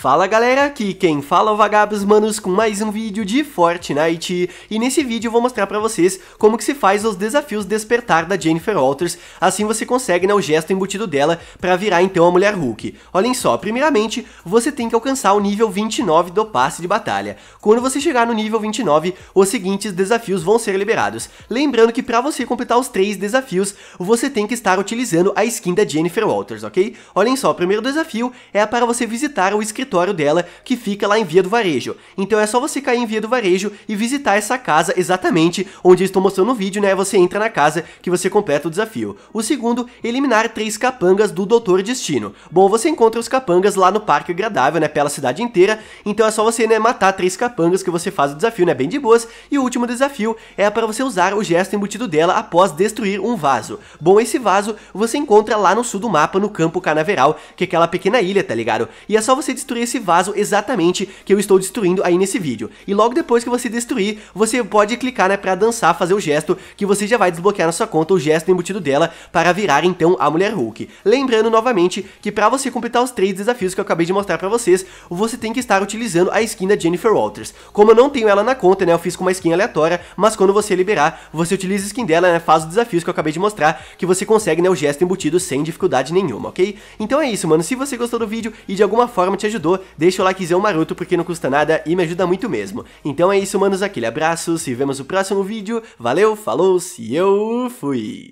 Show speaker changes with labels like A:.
A: Fala galera, aqui quem fala é o Vagabos Manos com mais um vídeo de Fortnite e nesse vídeo eu vou mostrar pra vocês como que se faz os desafios despertar da Jennifer Walters, assim você consegue né, o gesto embutido dela pra virar então a Mulher Hulk. Olhem só, primeiramente você tem que alcançar o nível 29 do passe de batalha. Quando você chegar no nível 29, os seguintes desafios vão ser liberados. Lembrando que pra você completar os três desafios, você tem que estar utilizando a skin da Jennifer Walters, ok? Olhem só, o primeiro desafio é para você visitar o escritório escritório dela, que fica lá em Via do Varejo. Então é só você cair em Via do Varejo e visitar essa casa exatamente onde eu estou mostrando no vídeo, né? Você entra na casa que você completa o desafio. O segundo, eliminar três capangas do Doutor Destino. Bom, você encontra os capangas lá no Parque Agradável, né? Pela cidade inteira. Então é só você, né? Matar três capangas que você faz o desafio, né? Bem de boas. E o último desafio é para você usar o gesto embutido dela após destruir um vaso. Bom, esse vaso você encontra lá no sul do mapa, no Campo Canaveral, que é aquela pequena ilha, tá ligado? E é só você destruir destruir esse vaso exatamente que eu estou destruindo aí nesse vídeo. E logo depois que você destruir, você pode clicar né, para dançar, fazer o gesto, que você já vai desbloquear na sua conta o gesto embutido dela para virar então a Mulher Hulk. Lembrando novamente que para você completar os três desafios que eu acabei de mostrar para vocês, você tem que estar utilizando a skin da Jennifer Walters. Como eu não tenho ela na conta, né, eu fiz com uma skin aleatória, mas quando você liberar, você utiliza a skin dela, né, faz os desafios que eu acabei de mostrar, que você consegue né, o gesto embutido sem dificuldade nenhuma, ok? Então é isso, mano, se você gostou do vídeo e de alguma forma te ajudou, deixa o likezão maroto porque não custa nada e me ajuda muito mesmo. Então é isso, manos, aquele abraço, se vemos no próximo vídeo, valeu, falou, se eu fui!